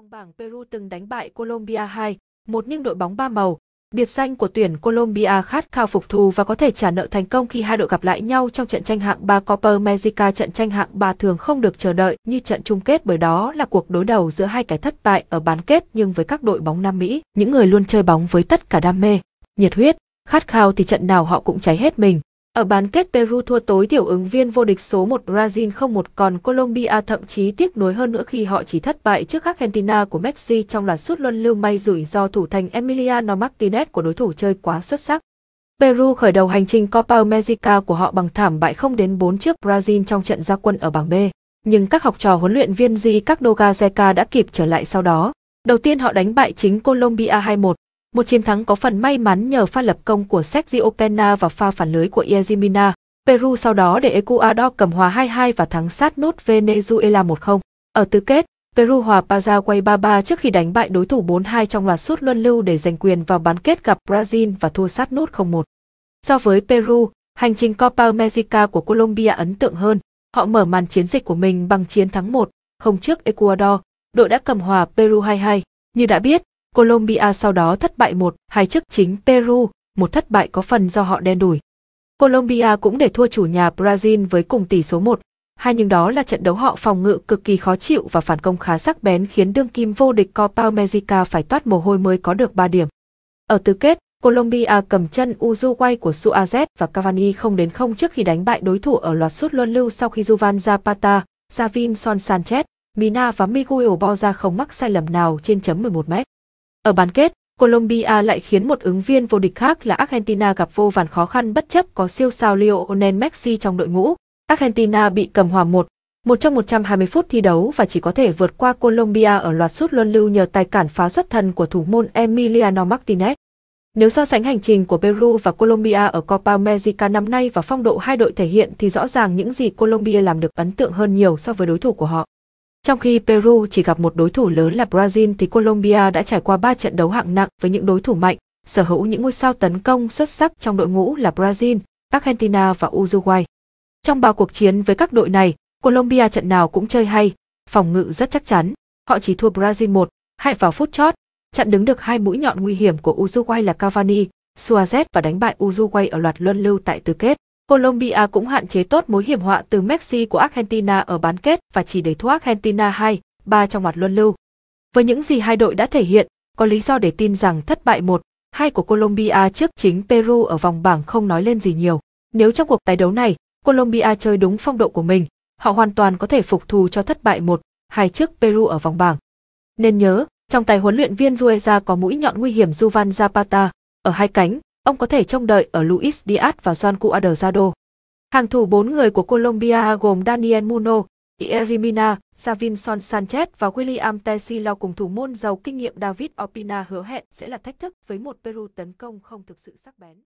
Vòng bảng Peru từng đánh bại Colombia 2, một nhưng đội bóng ba màu, biệt danh của tuyển Colombia khát khao phục thù và có thể trả nợ thành công khi hai đội gặp lại nhau trong trận tranh hạng 3 Copa America trận tranh hạng 3 thường không được chờ đợi như trận chung kết bởi đó là cuộc đối đầu giữa hai cái thất bại ở bán kết nhưng với các đội bóng Nam Mỹ, những người luôn chơi bóng với tất cả đam mê, nhiệt huyết, khát khao thì trận nào họ cũng cháy hết mình. Ở bán kết Peru thua tối thiểu ứng viên vô địch số 1 Brazil không một còn Colombia thậm chí tiếc nuối hơn nữa khi họ chỉ thất bại trước Argentina của Messi trong loạt sút luân lưu may rủi do thủ thành Emiliano Martinez của đối thủ chơi quá xuất sắc. Peru khởi đầu hành trình Copa America của họ bằng thảm bại không đến 4 trước Brazil trong trận gia quân ở bảng B. Nhưng các học trò huấn luyện viên Di Ricardo Gazeca đã kịp trở lại sau đó. Đầu tiên họ đánh bại chính Colombia 2-1, một chiến thắng có phần may mắn nhờ pha lập công của Sergio Pena và pha phản lưới của Iezimina. Peru sau đó để Ecuador cầm hòa 2-2 và thắng sát nút Venezuela 1-0. Ở tứ kết, Peru hòa Paraguay 3-3 trước khi đánh bại đối thủ 4-2 trong loạt sút luân lưu để giành quyền vào bán kết gặp Brazil và thua sát nút 0-1. So với Peru, hành trình Copa America của Colombia ấn tượng hơn. Họ mở màn chiến dịch của mình bằng chiến thắng 1, 0 trước Ecuador, đội đã cầm hòa Peru 2-2. Như đã biết, Colombia sau đó thất bại một, hai trước chính Peru, một thất bại có phần do họ đen đủi. Colombia cũng để thua chủ nhà Brazil với cùng tỷ số 1, hai nhưng đó là trận đấu họ phòng ngự cực kỳ khó chịu và phản công khá sắc bén khiến đương kim vô địch Copa America phải toát mồ hôi mới có được 3 điểm. Ở tứ kết, Colombia cầm chân Uruguay của Suarez và Cavani không đến không trước khi đánh bại đối thủ ở loạt sút luân lưu sau khi Juan Zapata, Javin Son Sanchez, Mina và Miguel Borja không mắc sai lầm nào trên chấm 11 mét. Ở bán kết, Colombia lại khiến một ứng viên vô địch khác là Argentina gặp vô vàn khó khăn bất chấp có siêu sao Lionel Messi trong đội ngũ. Argentina bị cầm hòa một, một trong 120 phút thi đấu và chỉ có thể vượt qua Colombia ở loạt sút luân lưu nhờ tài cản phá xuất thần của thủ môn Emiliano Martinez. Nếu so sánh hành trình của Peru và Colombia ở Copa America năm nay và phong độ hai đội thể hiện thì rõ ràng những gì Colombia làm được ấn tượng hơn nhiều so với đối thủ của họ. Trong khi Peru chỉ gặp một đối thủ lớn là Brazil thì Colombia đã trải qua 3 trận đấu hạng nặng với những đối thủ mạnh, sở hữu những ngôi sao tấn công xuất sắc trong đội ngũ là Brazil, Argentina và Uruguay. Trong ba cuộc chiến với các đội này, Colombia trận nào cũng chơi hay, phòng ngự rất chắc chắn. Họ chỉ thua Brazil một, hại vào phút chót, chặn đứng được hai mũi nhọn nguy hiểm của Uruguay là Cavani, Suarez và đánh bại Uruguay ở loạt luân lưu tại tứ kết. Colombia cũng hạn chế tốt mối hiểm họa từ Messi của Argentina ở bán kết và chỉ để thua Argentina 2, 3 trong loạt luân lưu. Với những gì hai đội đã thể hiện, có lý do để tin rằng thất bại 1, 2 của Colombia trước chính Peru ở vòng bảng không nói lên gì nhiều. Nếu trong cuộc tái đấu này, Colombia chơi đúng phong độ của mình, họ hoàn toàn có thể phục thù cho thất bại 1, 2 trước Peru ở vòng bảng. Nên nhớ, trong tài huấn luyện viên Rueda có mũi nhọn nguy hiểm Juvan Zapata, ở hai cánh, ông có thể trông đợi ở Luis Diaz và Juan Cuadrado. Hàng thủ bốn người của Colombia gồm Daniel Muno, Ierimina, Savinson Sanchez và William Tecilao cùng thủ môn giàu kinh nghiệm David Ospina hứa hẹn sẽ là thách thức với một Peru tấn công không thực sự sắc bén.